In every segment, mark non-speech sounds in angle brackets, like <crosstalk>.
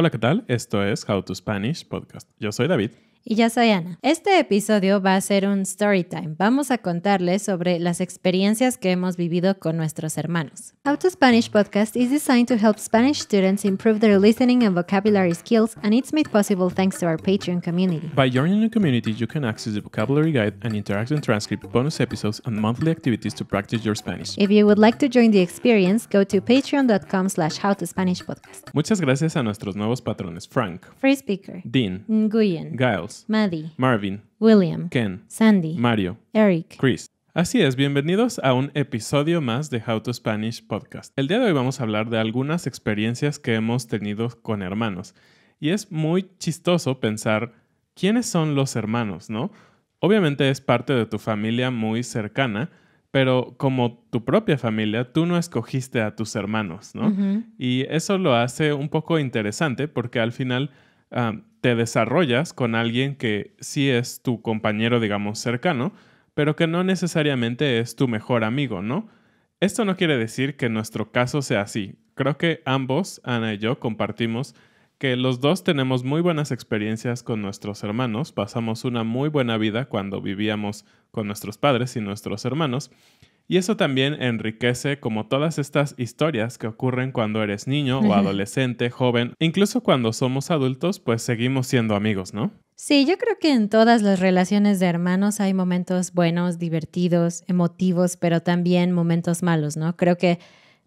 Hola, ¿qué tal? Esto es How to Spanish Podcast. Yo soy David. Y ya soy Ana. Este episodio va a ser un story time. Vamos a contarles sobre las experiencias que hemos vivido con nuestros hermanos. How to Spanish podcast is designed to help Spanish students improve their listening and vocabulary skills, and it's made possible thanks to our Patreon community. By joining the community, you can access the vocabulary guide, and interactive transcript, bonus episodes, and monthly activities to practice your Spanish. If you would like to join the experience, go to patreon.com howtospanishpodcast. Muchas gracias a nuestros nuevos patrones, Frank. Free Speaker. Dean. Nguyen. Giles. Maddy, Maddie, Marvin, William, Ken, Sandy, Mario, Eric, Chris. Así es, bienvenidos a un episodio más de How to Spanish Podcast. El día de hoy vamos a hablar de algunas experiencias que hemos tenido con hermanos. Y es muy chistoso pensar quiénes son los hermanos, ¿no? Obviamente es parte de tu familia muy cercana, pero como tu propia familia, tú no escogiste a tus hermanos, ¿no? Y eso lo hace un poco interesante porque al final te desarrollas con alguien que sí es tu compañero, digamos, cercano, pero que no necesariamente es tu mejor amigo, ¿no? Esto no quiere decir que nuestro caso sea así. Creo que ambos, Ana y yo, compartimos que los dos tenemos muy buenas experiencias con nuestros hermanos, pasamos una muy buena vida cuando vivíamos con nuestros padres y nuestros hermanos, y eso también enriquece como todas estas historias que ocurren cuando eres niño o adolescente, joven, incluso cuando somos adultos, pues seguimos siendo amigos, ¿no? Sí, yo creo que en todas las relaciones de hermanos hay momentos buenos, divertidos, emotivos, pero también momentos malos, ¿no? Creo que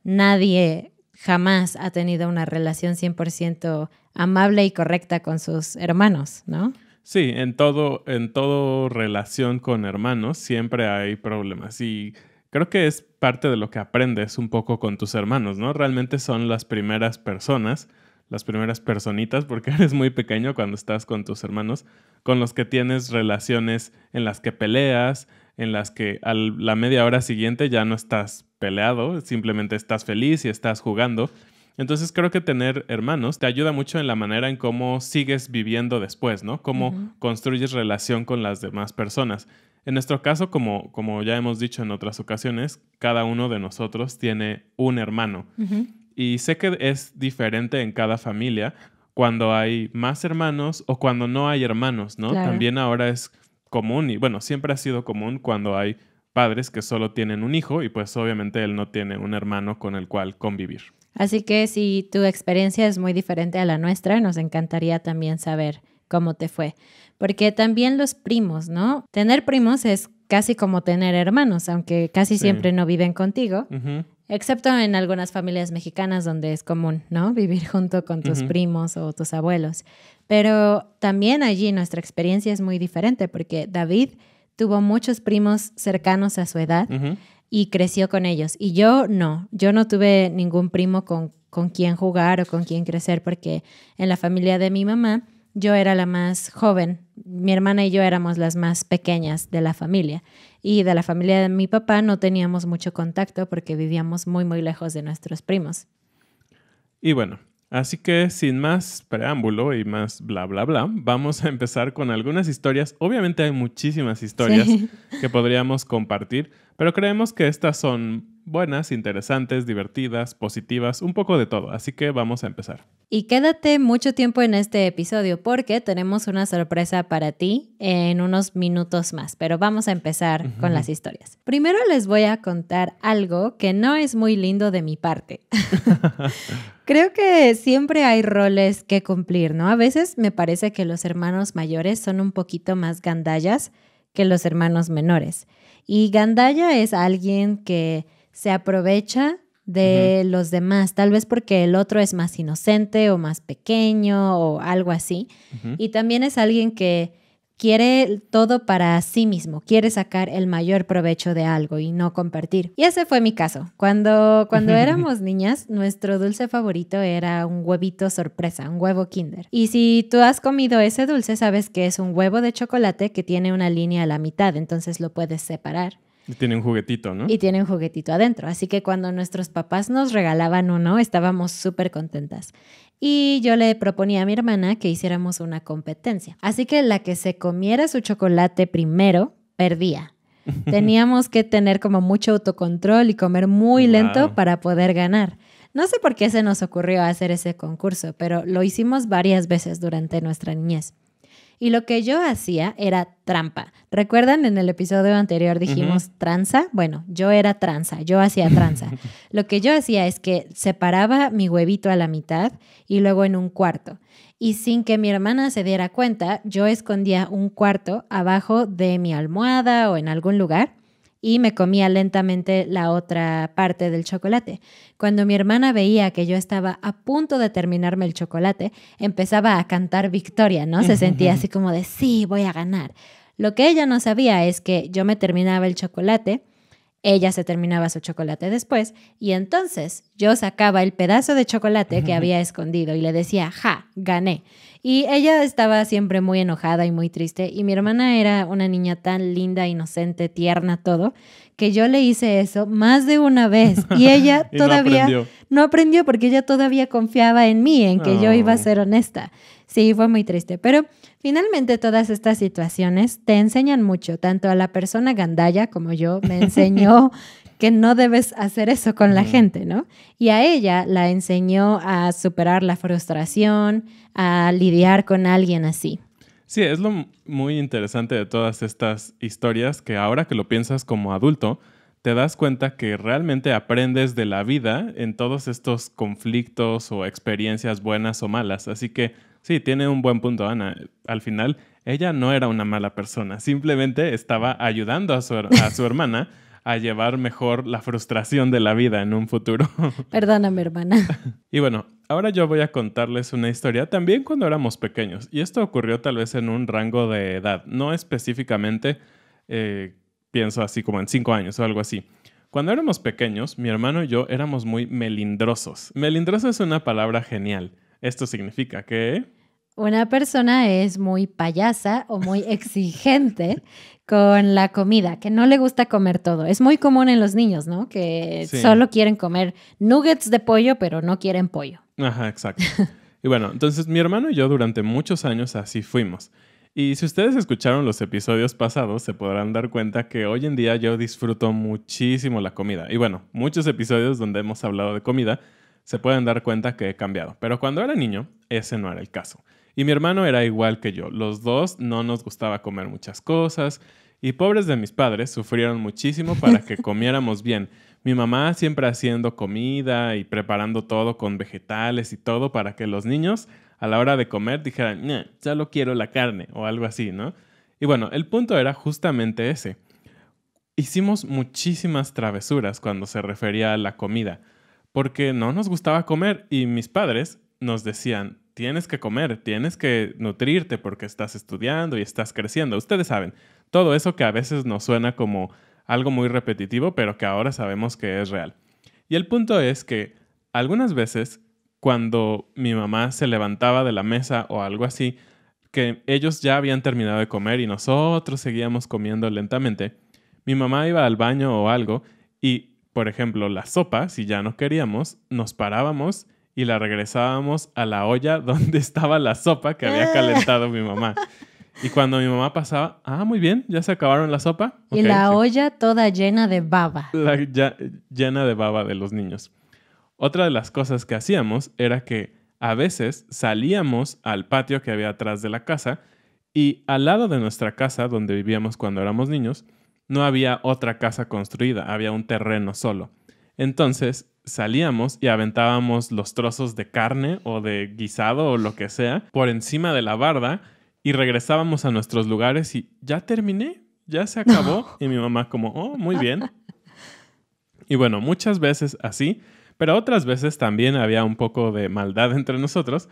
nadie jamás ha tenido una relación 100% amable y correcta con sus hermanos, ¿no? Sí, en todo, en todo relación con hermanos siempre hay problemas y creo que es parte de lo que aprendes un poco con tus hermanos, ¿no? Realmente son las primeras personas, las primeras personitas, porque <laughs> eres muy pequeño cuando estás con tus hermanos, con los que tienes relaciones en las que peleas, en las que a la media hora siguiente ya no estás peleado, simplemente estás feliz y estás jugando. Entonces creo que tener hermanos te ayuda mucho en la manera en cómo sigues viviendo después, ¿no? Cómo construyes relación con las demás personas. En nuestro caso, como, como ya hemos dicho en otras ocasiones, cada uno de nosotros tiene un hermano. Y sé que es diferente en cada familia cuando hay más hermanos o cuando no hay hermanos, ¿no? También ahora es común y bueno, siempre ha sido común cuando hay padres que solo tienen un hijo y pues obviamente él no tiene un hermano con el cual convivir. Así que si tu experiencia es muy diferente a la nuestra, nos encantaría también saber cómo te fue. Porque también los primos, ¿no? Tener primos es casi como tener hermanos, aunque casi siempre no viven contigo, excepto en algunas familias mexicanas donde es común, ¿no? <laughs> Vivir junto con tus primos o tus abuelos. Pero también allí nuestra experiencia es muy diferente porque David tuvo muchos primos cercanos a su edad y creció con ellos. Y yo no, yo no tuve ningún primo con, con quien jugar o con quien crecer porque en la familia de mi mamá yo era la más joven, mi hermana y yo éramos las más pequeñas de la familia y de la familia de mi papá no teníamos mucho contacto porque vivíamos muy muy lejos de nuestros primos. Y bueno, así que sin más preámbulo y más bla bla bla, vamos a empezar con algunas historias. Obviamente hay muchísimas historias que podríamos compartir pero creemos que estas son buenas, interesantes, divertidas, positivas, un poco de todo, así que vamos a empezar. Y quédate mucho tiempo en este episodio porque tenemos una sorpresa para ti en unos minutos más, pero vamos a empezar con las historias. Primero les voy a contar algo que no es muy lindo de mi parte. <laughs> Creo que siempre hay roles que cumplir, ¿no? A veces me parece que los hermanos mayores son un poquito más gandallas que los hermanos menores. Y Gandaya es alguien que se aprovecha de los demás, tal vez porque el otro es más inocente o más pequeño o algo así. Y también es alguien que quiere todo para sí mismo, quiere sacar el mayor provecho de algo y no compartir. Y ese fue mi caso. Cuando, cuando <laughs> éramos niñas, nuestro dulce favorito era un huevito sorpresa, un huevo kinder. Y si tú has comido ese dulce, sabes que es un huevo de chocolate que tiene una línea a la mitad, entonces lo puedes separar. Y tiene un juguetito, ¿no? Y tiene un juguetito adentro. Así que cuando nuestros papás nos regalaban uno, estábamos súper contentas. Y yo le proponía a mi hermana que hiciéramos una competencia. Así que la que se comiera su chocolate primero, perdía. <laughs> Teníamos que tener como mucho autocontrol y comer muy lento para poder ganar. No sé por qué se nos ocurrió hacer ese concurso, pero lo hicimos varias veces durante nuestra niñez. Y lo que yo hacía era trampa. ¿Recuerdan? En el episodio anterior dijimos tranza. Bueno, yo era tranza, yo hacía tranza. <laughs> lo que yo hacía es que separaba mi huevito a la mitad y luego en un cuarto. Y sin que mi hermana se diera cuenta, yo escondía un cuarto abajo de mi almohada o en algún lugar y me comía lentamente la otra parte del chocolate. Cuando mi hermana veía que yo estaba a punto de terminarme el chocolate, empezaba a cantar victoria, ¿no? Se sentía así <laughs> como de, sí, voy a ganar. Lo que ella no sabía es que yo me terminaba el chocolate ella se terminaba su chocolate después y entonces yo sacaba el pedazo de chocolate que había escondido y le decía, ja, gané. Y ella estaba siempre muy enojada y muy triste y mi hermana era una niña tan linda, inocente, tierna, todo, que yo le hice eso más de una vez y <laughs> ella todavía no aprendió. porque ella todavía confiaba en mí, en que yo iba a ser honesta. Sí, fue muy triste, pero finalmente todas estas situaciones te enseñan mucho, tanto a la persona Gandaya como yo me enseñó <laughs> que no debes hacer eso con la gente, ¿no? Y a ella la enseñó a superar la frustración, a lidiar con alguien así. Sí, es lo muy interesante de todas estas historias que ahora que lo piensas como adulto, te das cuenta que realmente aprendes de la vida en todos estos conflictos o experiencias buenas o malas. Así que sí, tiene un buen punto Ana. Al final, ella no era una mala persona, simplemente estaba ayudando a su, a su hermana a llevar mejor la frustración de la vida en un futuro. <laughs> Perdóname, hermana. Y bueno, ahora yo voy a contarles una historia también cuando éramos pequeños. Y esto ocurrió tal vez en un rango de edad, no específicamente, eh, pienso así como en cinco años o algo así. Cuando éramos pequeños, mi hermano y yo éramos muy melindrosos. Melindroso es una palabra genial. Esto significa que una persona es muy payasa o muy <laughs> exigente con la comida, que no le gusta comer todo. Es muy común en los niños, ¿no? Que solo quieren comer nuggets de pollo, pero no quieren pollo. Ajá, exacto. <laughs> y bueno, entonces mi hermano y yo durante muchos años así fuimos. Y si ustedes escucharon los episodios pasados, se podrán dar cuenta que hoy en día yo disfruto muchísimo la comida. Y bueno, muchos episodios donde hemos hablado de comida se pueden dar cuenta que he cambiado. Pero cuando era niño, ese no era el caso. Y mi hermano era igual que yo. Los dos no nos gustaba comer muchas cosas. Y pobres de mis padres sufrieron muchísimo para que <laughs> comiéramos bien. Mi mamá siempre haciendo comida y preparando todo con vegetales y todo para que los niños a la hora de comer dijeran, ya lo quiero la carne o algo así, ¿no? Y bueno, el punto era justamente ese. Hicimos muchísimas travesuras cuando se refería a la comida, porque no nos gustaba comer y mis padres nos decían, tienes que comer, tienes que nutrirte porque estás estudiando y estás creciendo. Ustedes saben, todo eso que a veces nos suena como algo muy repetitivo, pero que ahora sabemos que es real. Y el punto es que algunas veces cuando mi mamá se levantaba de la mesa o algo así, que ellos ya habían terminado de comer y nosotros seguíamos comiendo lentamente, mi mamá iba al baño o algo y, por ejemplo, la sopa, si ya no queríamos, nos parábamos y la regresábamos a la olla <laughs> donde estaba la sopa que había calentado mi mamá. Y cuando mi mamá pasaba, ah, muy bien, ya se acabaron la sopa. y la olla toda llena de baba. llena de baba de los niños. Otra de las cosas que hacíamos era que a veces salíamos al patio que había atrás de la casa y al lado de nuestra casa, donde vivíamos cuando éramos niños, no había otra casa construida, había un terreno solo. Entonces salíamos y aventábamos los trozos de carne o de guisado o lo que sea por encima de la barda y regresábamos a nuestros lugares y ya terminé, ya se acabó. <laughs> y mi mamá como, oh, muy bien. Y bueno, muchas veces así, pero otras veces también había un poco de maldad entre nosotros.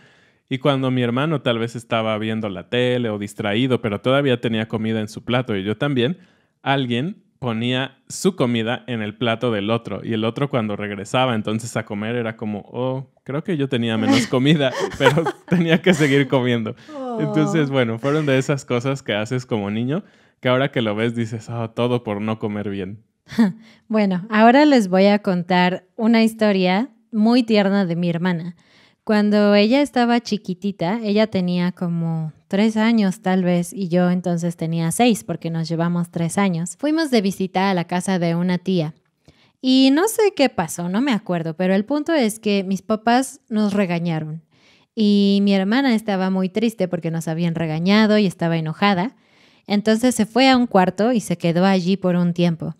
Y cuando mi hermano tal vez estaba viendo la tele o distraído, pero todavía tenía comida en su plato y yo también, alguien ponía su comida en el plato del otro y el otro cuando regresaba entonces a comer era como, oh, creo que yo tenía menos <laughs> comida, pero <laughs> tenía que seguir comiendo. Oh. Entonces, bueno, fueron de esas cosas que haces como niño que ahora que lo ves dices, oh, todo por no comer bien. <laughs> Bueno, ahora les voy a contar una historia muy tierna de mi hermana. Cuando ella estaba chiquitita, ella tenía como tres años tal vez, y yo entonces tenía seis porque nos llevamos tres años, fuimos de visita a la casa de una tía. Y no sé qué pasó, no me acuerdo, pero el punto es que mis papás nos regañaron. Y mi hermana estaba muy triste porque nos habían regañado y estaba enojada. Entonces se fue a un cuarto y se quedó allí por un tiempo.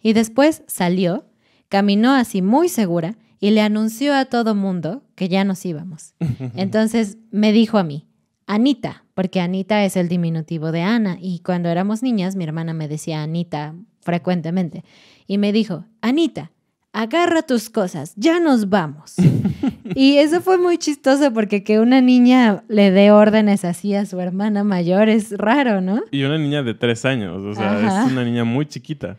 Y después salió, caminó así muy segura y le anunció a todo mundo que ya nos íbamos. <laughs> Entonces me dijo a mí, Anita, porque Anita es el diminutivo de Ana y cuando éramos niñas mi hermana me decía Anita frecuentemente y me dijo, Anita, agarra tus cosas, ya nos vamos. <laughs> y eso fue muy chistoso porque que una niña le dé órdenes así a su hermana mayor es raro, ¿no? Y una niña de tres años, o sea, es una niña muy chiquita.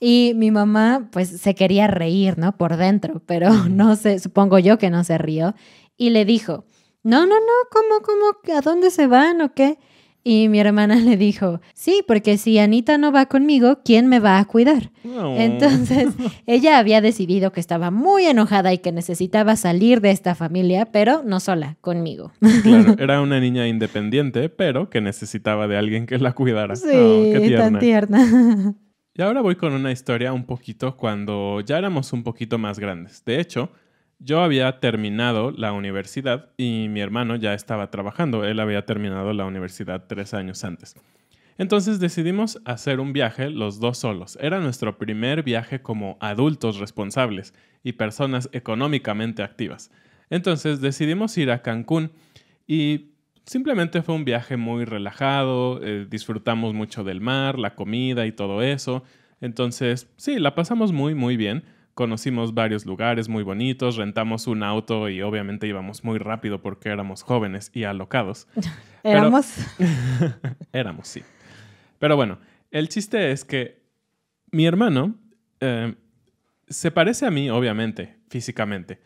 Y mi mamá pues se quería reír, ¿no? Por dentro, pero no sé, supongo yo que no se rió y le dijo, no, no, no, ¿cómo, cómo? ¿A dónde se van o qué? Y mi hermana <laughs> le dijo, sí, porque si Anita no va conmigo, ¿quién me va a cuidar? Entonces, <laughs> ella había decidido que estaba muy enojada y que necesitaba salir de esta familia, pero no sola, conmigo. Claro, <laughs> era una niña independiente, pero que necesitaba de alguien que la cuidara. Sí, oh, qué tierna. Y ahora voy con una historia un poquito cuando ya éramos un poquito más grandes. De hecho, yo había terminado la universidad y mi hermano ya estaba trabajando. Él había terminado la universidad tres años antes. Entonces decidimos hacer un viaje los dos solos. Era nuestro primer viaje como adultos responsables y personas económicamente activas. Entonces decidimos ir a Cancún y simplemente fue un viaje muy relajado, eh, disfrutamos mucho del mar, la comida y todo eso. Entonces sí, la pasamos muy muy bien, Conocimos varios lugares muy bonitos, rentamos un auto y obviamente íbamos muy rápido porque éramos jóvenes y alocados. <laughs> éramos. <laughs> éramos, sí. Pero bueno, el chiste es que mi hermano eh, se parece a mí, obviamente, físicamente,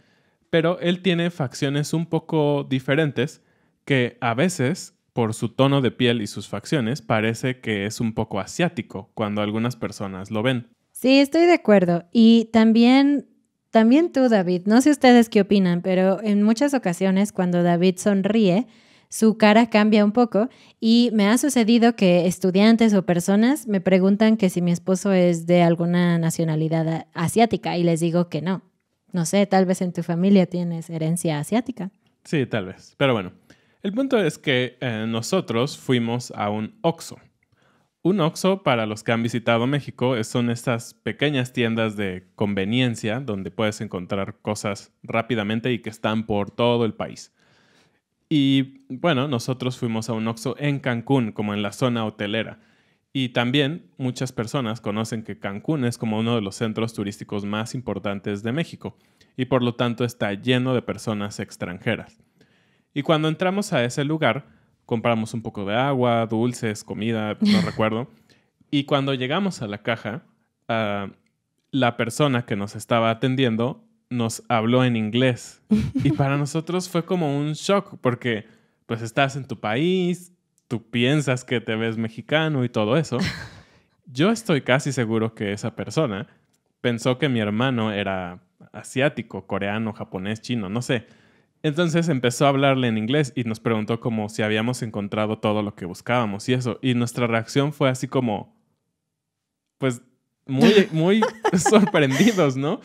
pero él tiene facciones un poco diferentes que a veces por su tono de piel y sus facciones, parece que es un poco asiático cuando algunas personas lo ven. Sí, estoy de acuerdo. Y también, también tú, David, no sé ustedes qué opinan, pero en muchas ocasiones cuando David sonríe, su cara cambia un poco y me ha sucedido que estudiantes o personas me preguntan que si mi esposo es de alguna nacionalidad asiática y les digo que no. No sé, tal vez en tu familia tienes herencia asiática. Sí, tal vez. Pero bueno, el punto es que eh, nosotros fuimos a un OXO un OXO, para los que han visitado México, son estas pequeñas tiendas de conveniencia donde puedes encontrar cosas rápidamente y que están por todo el país. Y bueno, nosotros fuimos a un OXO en Cancún, como en la zona hotelera. Y también muchas personas conocen que Cancún es como uno de los centros turísticos más importantes de México y por lo tanto está lleno de personas extranjeras. Y cuando entramos a ese lugar, compramos un poco de agua, dulces, comida, no recuerdo. <laughs> Y cuando llegamos a la caja, ah, la persona que nos estaba atendiendo nos habló en inglés. <laughs> Y para nosotros fue como un shock porque pues estás en tu país, tú piensas que te ves mexicano y todo eso. <laughs> Yo estoy casi seguro que esa persona pensó que mi hermano era asiático, coreano, japonés, chino, no sé. Entonces empezó a hablarle en inglés y nos preguntó como si habíamos encontrado todo lo que buscábamos y eso. Y nuestra reacción fue así como, pues, muy, <laughs> muy sorprendidos, ¿no?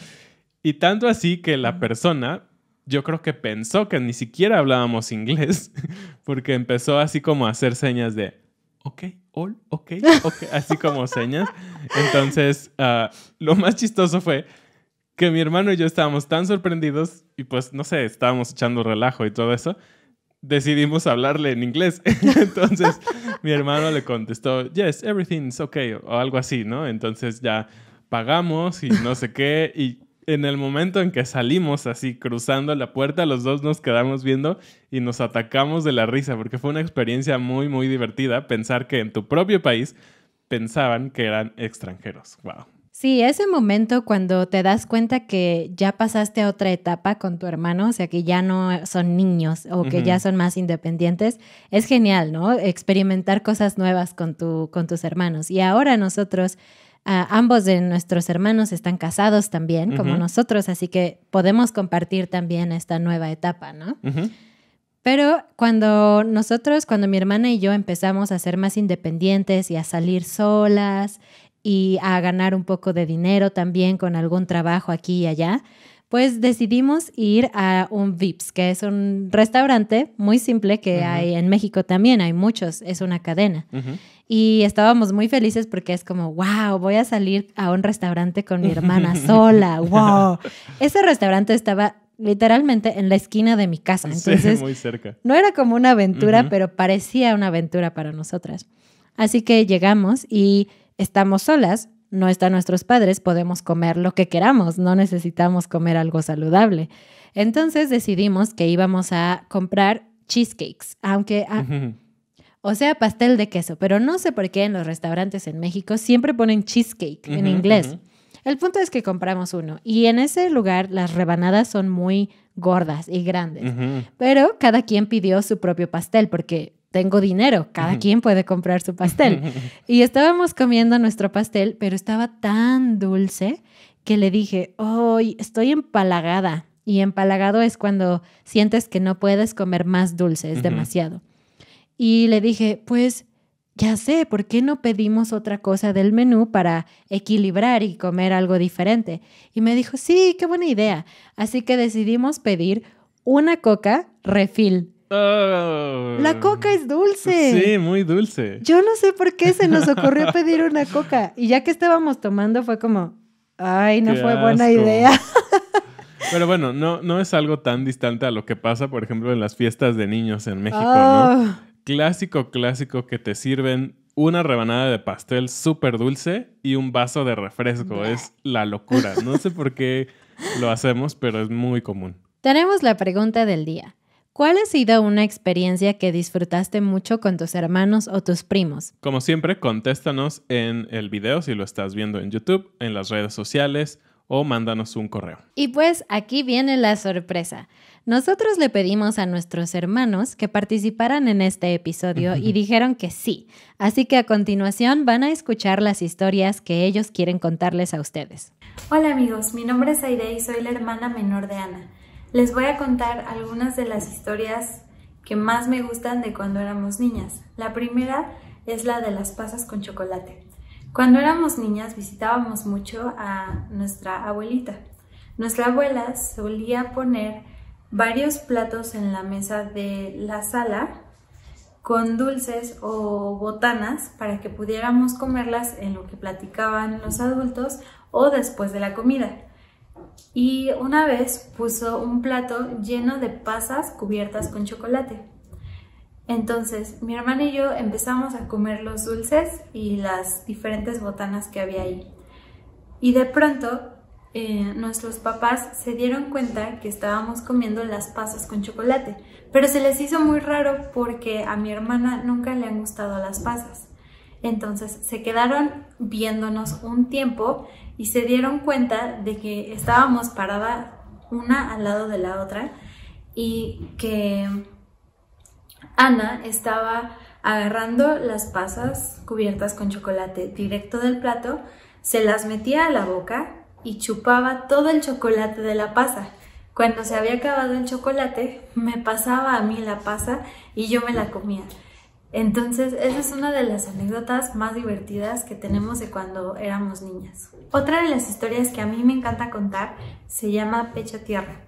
Y tanto así que la persona, yo creo que pensó que ni siquiera hablábamos inglés, <laughs> porque empezó así como a hacer señas de, ok, all, ok, ok, así como señas. <laughs> Entonces, ah, lo más chistoso fue que mi hermano y yo estábamos tan sorprendidos y pues no sé, estábamos echando relajo y todo eso, decidimos hablarle en inglés. <laughs> Entonces mi hermano le contestó, yes, everything's okay o algo así, ¿no? Entonces ya pagamos y no sé qué y en el momento en que salimos así cruzando la puerta, los dos nos quedamos viendo y nos atacamos de la risa porque fue una experiencia muy, muy divertida pensar que en tu propio país pensaban que eran extranjeros. Wow. Sí, ese momento cuando te das cuenta que ya pasaste a otra etapa con tu hermano, o sea, que ya no son niños o que ya son más independientes, es genial, ¿no? Experimentar cosas nuevas con, tu, con tus hermanos. Y ahora nosotros... Ah, ambos de nuestros hermanos están casados también, como nosotros, así que podemos compartir también esta nueva etapa, ¿no? Pero cuando nosotros, cuando mi hermana y yo empezamos a ser más independientes y a salir solas y a ganar un poco de dinero también con algún trabajo aquí y allá, pues decidimos ir a un Vips, que es un restaurante muy simple que hay en México también, hay muchos, es una cadena. Y estábamos muy felices porque es como, wow, voy a salir a un restaurante con mi hermana <laughs> sola, wow. Ese restaurante estaba literalmente en la esquina de mi casa, entonces muy cerca. no era como una aventura, pero parecía una aventura para nosotras. Así que llegamos y estamos solas, no están nuestros padres, podemos comer lo que queramos, no necesitamos comer algo saludable. Entonces decidimos que íbamos a comprar cheesecakes, aunque... O sea, pastel de queso, pero no sé por qué en los restaurantes en México siempre ponen cheesecake en inglés. El punto es que compramos uno y en ese lugar las rebanadas son muy gordas y grandes, pero cada quien pidió su propio pastel porque tengo dinero, cada quien puede comprar su pastel. <laughs> Y estábamos comiendo nuestro pastel, pero estaba tan dulce que le dije, hoy estoy empalagada. Y empalagado es cuando sientes que no puedes comer más dulce, es demasiado. Y le dije, pues ya sé, ¿por qué no pedimos otra cosa del menú para equilibrar y comer algo diferente? Y me dijo, sí, qué buena idea. Así que decidimos pedir una coca refill la oh. coca es dulce. Sí, muy dulce. Yo no sé por qué se nos ocurrió pedir una coca. Y ya que estábamos tomando fue como, ay, no fue buena idea. <laughs> Pero bueno, no, no es algo tan distante a lo que pasa, por ejemplo, en las fiestas de niños en México, oh. Clásico, clásico que te sirven una rebanada de pastel súper dulce y un vaso de refresco. Es la locura. No sé por qué lo hacemos, pero es muy común. Tenemos la pregunta del día. ¿Cuál ha sido una experiencia que disfrutaste mucho con tus hermanos o tus primos? Como siempre, contéstanos en el video si lo estás viendo en YouTube, en las redes sociales o mándanos un correo. Y pues aquí viene la sorpresa. Nosotros le pedimos a nuestros hermanos que participaran en este episodio y <laughs> dijeron que sí. Así que a continuación van a escuchar las historias que ellos quieren contarles a ustedes. Hola amigos, mi nombre es Airey y soy la hermana menor de Ana. Les voy a contar algunas de las historias que más me gustan de cuando éramos niñas. La primera es la de las pasas con chocolate. Cuando éramos niñas visitábamos mucho a nuestra abuelita. Nuestra abuela solía poner varios platos en la mesa de la sala con dulces o botanas para que pudiéramos comerlas en lo que platicaban los adultos o después de la comida y una vez puso un plato lleno de pasas cubiertas con chocolate. Entonces mi hermana y yo empezamos a comer los dulces y las diferentes botanas que había ahí. Y de pronto eh, nuestros papás se dieron cuenta que estábamos comiendo las pasas con chocolate, pero se les hizo muy raro porque a mi hermana nunca le han gustado las pasas. Entonces se quedaron viéndonos un tiempo y se dieron cuenta de que estábamos paradas una al lado de la otra y que Ana estaba agarrando las pasas cubiertas con chocolate directo del plato, se las metía a la boca y chupaba todo el chocolate de la pasa. Cuando se había acabado el chocolate, me pasaba a mí la pasa y yo me la comía. Entonces, esa es una de las anécdotas más divertidas que tenemos de cuando éramos niñas. Otra de las historias que a mí me encanta contar se llama Pecha Tierra.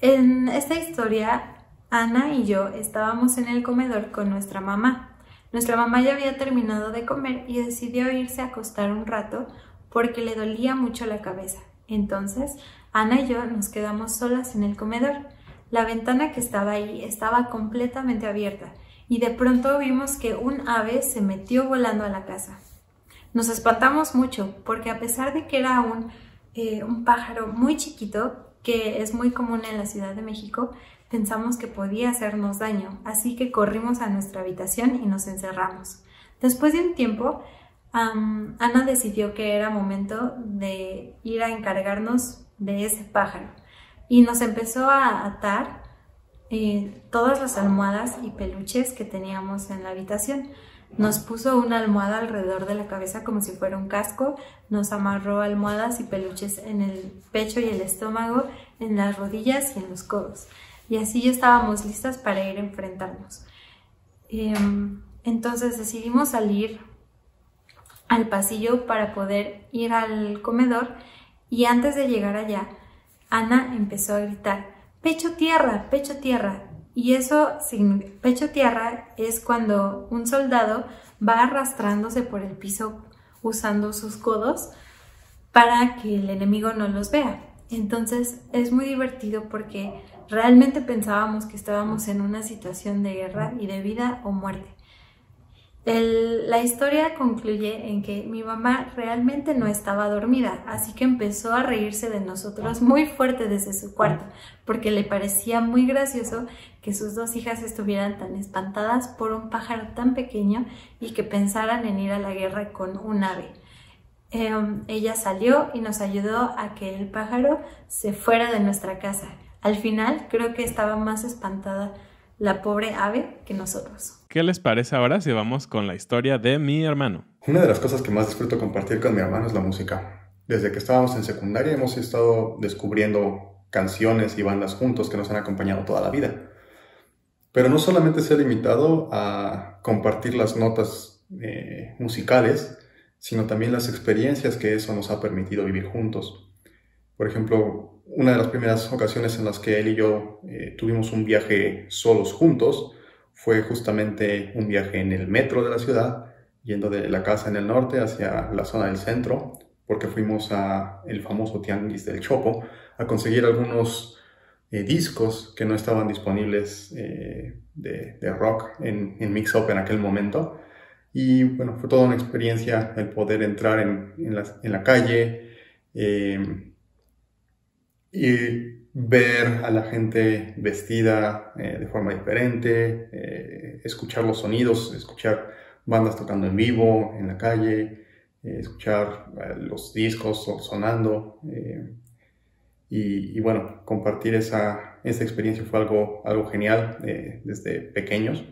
En esta historia, Ana y yo estábamos en el comedor con nuestra mamá. Nuestra mamá ya había terminado de comer y decidió irse a acostar un rato porque le dolía mucho la cabeza. Entonces, Ana y yo nos quedamos solas en el comedor. La ventana que estaba ahí estaba completamente abierta y de pronto vimos que un ave se metió volando a la casa. Nos espantamos mucho porque a pesar de que era un, eh, un pájaro muy chiquito, que es muy común en la Ciudad de México, pensamos que podía hacernos daño, así que corrimos a nuestra habitación y nos encerramos. Después de un tiempo, Ana decidió que era momento de ir a encargarnos de ese pájaro y nos empezó a atar eh, todas las almohadas y peluches que teníamos en la habitación. Nos puso una almohada alrededor de la cabeza como si fuera un casco, nos amarró almohadas y peluches en el pecho y el estómago, en las rodillas y en los codos. Y así ya estábamos listas para ir a enfrentarnos. Em, entonces decidimos salir al pasillo para poder ir al comedor y antes de llegar allá, Ana empezó a gritar, pecho tierra, pecho tierra. Y eso, sin pecho tierra, es cuando un soldado va arrastrándose por el piso usando sus codos para que el enemigo no los vea. Entonces es muy divertido porque realmente pensábamos que estábamos en una situación de guerra y de vida o muerte la historia concluye en que mi mamá realmente no estaba dormida, así que empezó a reírse de nosotros muy fuerte desde su cuarto, porque le parecía muy gracioso que sus dos hijas estuvieran tan espantadas por un pájaro tan pequeño y que pensaran en ir a la guerra con un ave. Em, ella salió y nos ayudó a que el pájaro se fuera de nuestra casa. Al final creo que estaba más espantada la pobre ave que nosotros. ¿Qué les parece ahora si vamos con la historia de mi hermano? Una de las cosas que más disfruto compartir con mi hermano es la música. Desde que estábamos en secundaria hemos estado descubriendo canciones y bandas juntos que nos han acompañado toda la vida. Pero no solamente se ha limitado a compartir las notas eh, musicales, sino también las experiencias que eso nos ha permitido vivir juntos. Por ejemplo, una de las primeras ocasiones en las que él y yo eh, tuvimos un viaje solos juntos fue justamente un viaje en el metro de la ciudad, yendo de la casa en el norte hacia la zona del centro, porque fuimos a el famoso tianguis del Chopo a conseguir algunos eh, discos que no estaban disponibles eh, de, rock en, Mix Up en aquel momento. Y bueno, fue toda una experiencia el poder entrar en, la, calle, eh, y ver a la gente vestida eh, de forma diferente, eh, escuchar los sonidos, escuchar bandas tocando en vivo, en la calle, eh, escuchar los discos sonando. Y, bueno, compartir esa, experiencia fue algo, algo genial desde pequeños.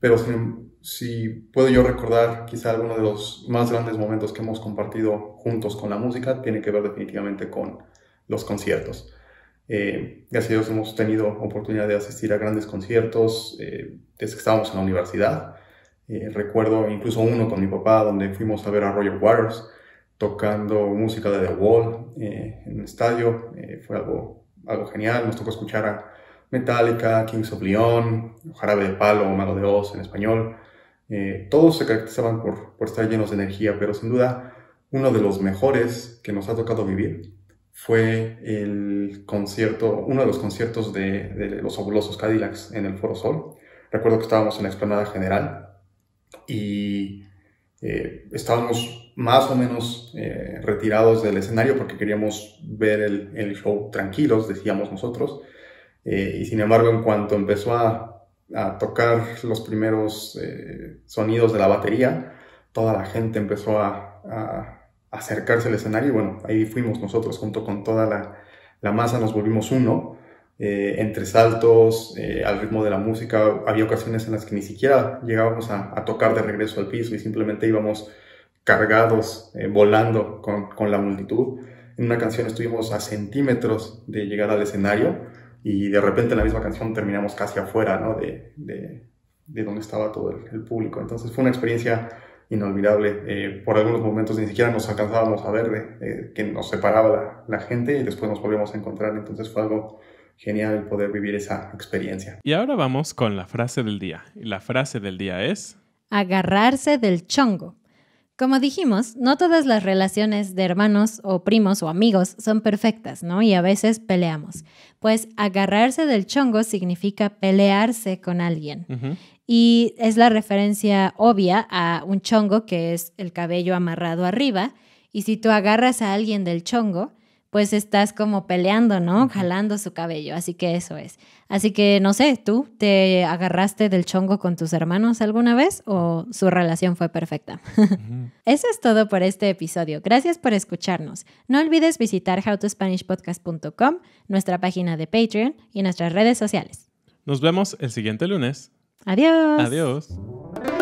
Pero si, si, puedo yo recordar quizá alguno de los más grandes momentos que hemos compartido juntos con la música, tiene que ver definitivamente con los conciertos. Eh, gracias a Dios hemos tenido oportunidad de asistir a grandes conciertos eh, desde que estábamos en la universidad. Eh, recuerdo incluso uno con mi papá donde fuimos a ver a Roger Waters tocando música de The Wall en el estadio. fue algo, algo genial. Nos tocó escuchar a Metallica, Kings of Leon, Jarabe de Palo, Malo de Oz en español. todos se caracterizaban por, por estar llenos de energía, pero sin duda uno de los mejores que nos ha tocado vivir fue el concierto, uno de los conciertos de, los obulosos Cadillacs en el Foro Sol. Recuerdo que estábamos en la explanada general y eh, estábamos más o menos eh, retirados del escenario porque queríamos ver el, show tranquilos, decíamos nosotros. Eh, y sin embargo, en cuanto empezó a, tocar los primeros sonidos de la batería, toda la gente empezó a acercarse al escenario y bueno, ahí fuimos nosotros junto con toda la, la masa, nos volvimos uno, eh, entre saltos, eh, al ritmo de la música, había ocasiones en las que ni siquiera llegábamos a, tocar de regreso al piso y simplemente íbamos cargados, eh, volando con, con, la multitud. En una canción estuvimos a centímetros de llegar al escenario y de repente en la misma canción terminamos casi afuera ¿no? de, de, de donde estaba todo el público. Entonces fue una experiencia inolvidable. Eh, por algunos momentos ni siquiera nos alcanzábamos a ver eh, eh, que nos separaba la, gente y después nos volvíamos a encontrar. Entonces fue algo genial poder vivir esa experiencia. Y ahora vamos con la frase del día. La frase del día es... Agarrarse del chongo. Como dijimos, no todas las relaciones de hermanos o primos o amigos son perfectas, ¿no? Y a veces peleamos. Pues agarrarse del chongo significa pelearse con alguien. Y es la referencia obvia a un chongo que es el cabello amarrado arriba. Y si tú agarras a alguien del chongo, pues estás como peleando, ¿no? Jalando su cabello, así que eso es. Así que no sé, ¿tú te agarraste del chongo con tus hermanos alguna vez o su relación fue perfecta? <laughs> Eso es todo por este episodio. Gracias por escucharnos. No olvides visitar howtospanishpodcast.com, nuestra página de Patreon y nuestras redes sociales. Nos vemos el siguiente lunes. Adiós. Adiós.